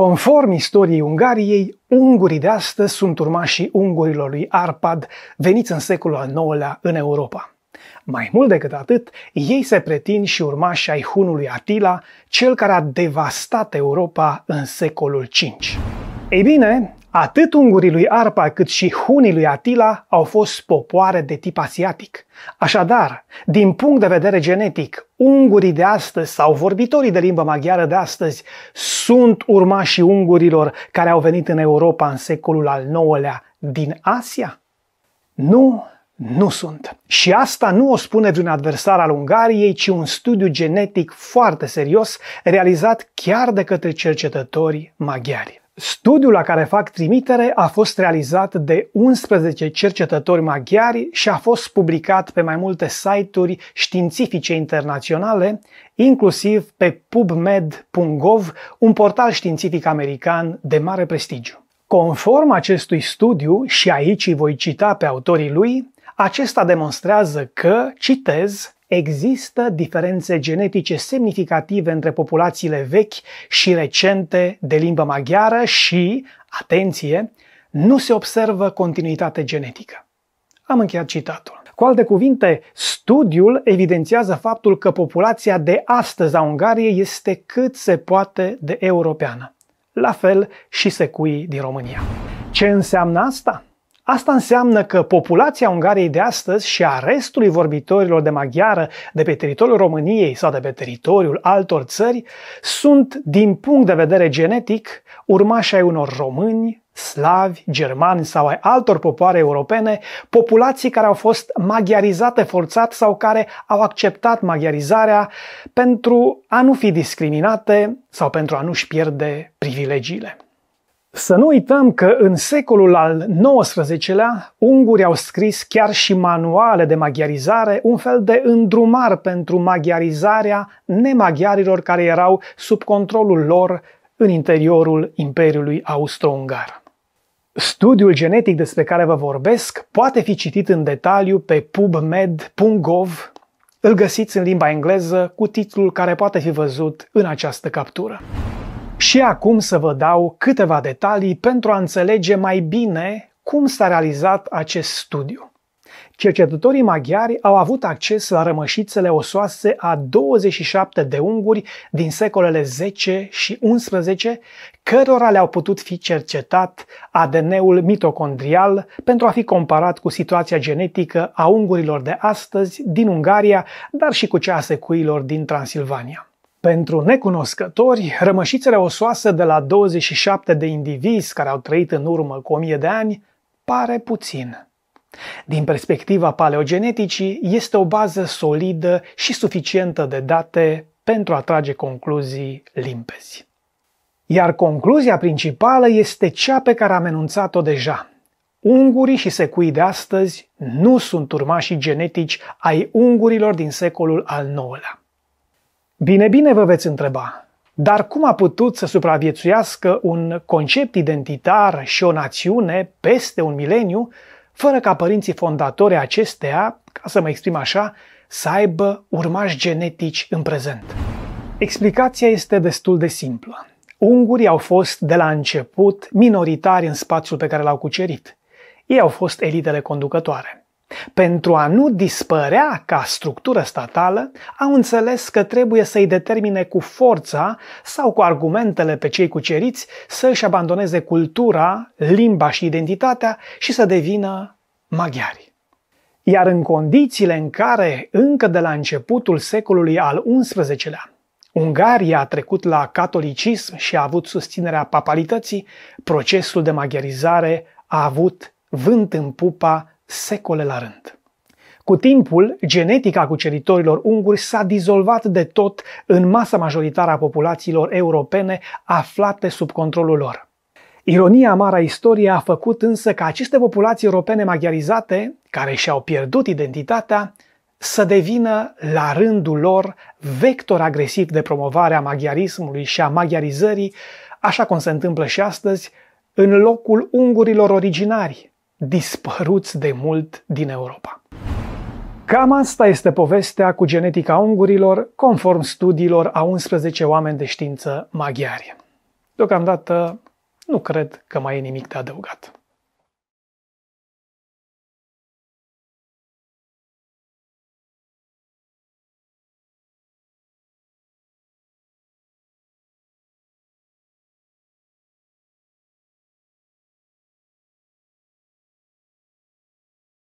Conform istoriei Ungariei, ungurii de astăzi sunt urmașii ungurilor lui Arpad veniți în secolul al IX-lea în Europa. Mai mult decât atât, ei se pretind și urmași ai Hunului Atila, cel care a devastat Europa în secolul V. Ei bine, Atât ungurii lui Arpa cât și hunii lui Atila au fost popoare de tip asiatic. Așadar, din punct de vedere genetic, ungurii de astăzi sau vorbitorii de limbă maghiară de astăzi sunt urmașii ungurilor care au venit în Europa în secolul al IX-lea din Asia? Nu, nu sunt. Și asta nu o spune vreun adversar al Ungariei, ci un studiu genetic foarte serios realizat chiar de către cercetători maghiari. Studiul la care fac trimitere a fost realizat de 11 cercetători maghiari și a fost publicat pe mai multe site-uri științifice internaționale, inclusiv pe pubmed.gov, un portal științific american de mare prestigiu. Conform acestui studiu, și aici îi voi cita pe autorii lui, acesta demonstrează că, citez, Există diferențe genetice semnificative între populațiile vechi și recente de limbă maghiară și, atenție, nu se observă continuitate genetică. Am încheiat citatul. Cu alte cuvinte, studiul evidențiază faptul că populația de astăzi a Ungariei este cât se poate de europeană. La fel și secuii din România. Ce înseamnă asta? Asta înseamnă că populația Ungariei de astăzi și a restului vorbitorilor de maghiară de pe teritoriul României sau de pe teritoriul altor țări sunt, din punct de vedere genetic, urmași ai unor români, slavi, germani sau ai altor popoare europene, populații care au fost maghiarizate forțat sau care au acceptat maghiarizarea pentru a nu fi discriminate sau pentru a nu-și pierde privilegiile. Să nu uităm că în secolul al XIX-lea, ungurii au scris chiar și manuale de maghiarizare, un fel de îndrumar pentru maghiarizarea nemaghiarilor care erau sub controlul lor în interiorul Imperiului Austro-Ungar. Studiul genetic despre care vă vorbesc poate fi citit în detaliu pe pubmed.gov. Îl găsiți în limba engleză cu titlul care poate fi văzut în această captură. Și acum să vă dau câteva detalii pentru a înțelege mai bine cum s-a realizat acest studiu. Cercetătorii maghiari au avut acces la rămășițele osoase a 27 de unguri din secolele 10 și 11, cărora le-au putut fi cercetat ADN-ul mitocondrial pentru a fi comparat cu situația genetică a ungurilor de astăzi din Ungaria, dar și cu cea a secuilor din Transilvania. Pentru necunoscători, rămășițele osoase de la 27 de indivizi care au trăit în urmă cu 1000 de ani pare puțin. Din perspectiva paleogeneticii, este o bază solidă și suficientă de date pentru a trage concluzii limpezi. Iar concluzia principală este cea pe care am enunțat-o deja. Ungurii și secuii de astăzi nu sunt urmașii genetici ai ungurilor din secolul al IX-lea. Bine, bine vă veți întreba, dar cum a putut să supraviețuiască un concept identitar și o națiune peste un mileniu, fără ca părinții fondatori acesteia, ca să mă exprim așa, să aibă urmași genetici în prezent? Explicația este destul de simplă. Ungurii au fost de la început minoritari în spațiul pe care l-au cucerit. Ei au fost elitele conducătoare. Pentru a nu dispărea ca structură statală, au înțeles că trebuie să-i determine cu forța sau cu argumentele pe cei cuceriți să își abandoneze cultura, limba și identitatea și să devină maghiari. Iar în condițiile în care, încă de la începutul secolului al XI-lea, Ungaria a trecut la catolicism și a avut susținerea papalității, procesul de maghiarizare a avut vânt în pupa secole la rând. Cu timpul, genetica cuceritorilor unguri s-a dizolvat de tot în masa majoritară a populațiilor europene aflate sub controlul lor. Ironia amară a istoriei a făcut însă ca aceste populații europene maghiarizate, care și-au pierdut identitatea, să devină la rândul lor vector agresiv de promovare a maghiarismului și a maghiarizării, așa cum se întâmplă și astăzi, în locul ungurilor originari, dispăruți de mult din Europa. Cam asta este povestea cu genetica ungurilor, conform studiilor a 11 oameni de știință maghiari. Deocamdată nu cred că mai e nimic de adăugat.